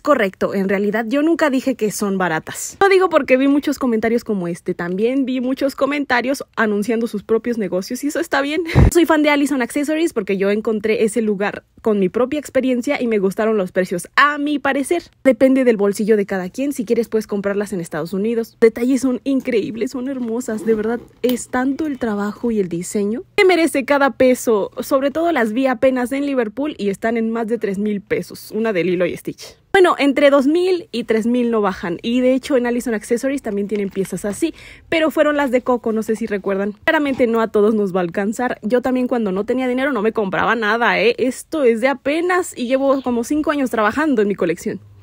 correcto. En realidad yo nunca dije que son baratas. Lo digo porque vi muchos comentarios como este. También vi muchos comentarios anunciando sus propios negocios y eso está bien. Soy fan de Allison Accessories porque yo encontré ese lugar con mi propia experiencia y me gustaron los precios a mi parecer. Depende del bolsillo de cada quien. Si quieres puedes comprarlas en Estados Unidos. Detalles son increíbles, son hermosas. De verdad es tanto el trabajo y el diseño que merece cada peso. Sobre todo las vi apenas en Liverpool y están en más de 3 mil pesos. Una de Lilo y Stitch. Bueno, entre 2.000 y 3.000 no bajan. Y de hecho en Allison Accessories también tienen piezas así, pero fueron las de Coco, no sé si recuerdan. Claramente no a todos nos va a alcanzar. Yo también cuando no tenía dinero no me compraba nada, ¿eh? Esto es de apenas y llevo como 5 años trabajando en mi colección.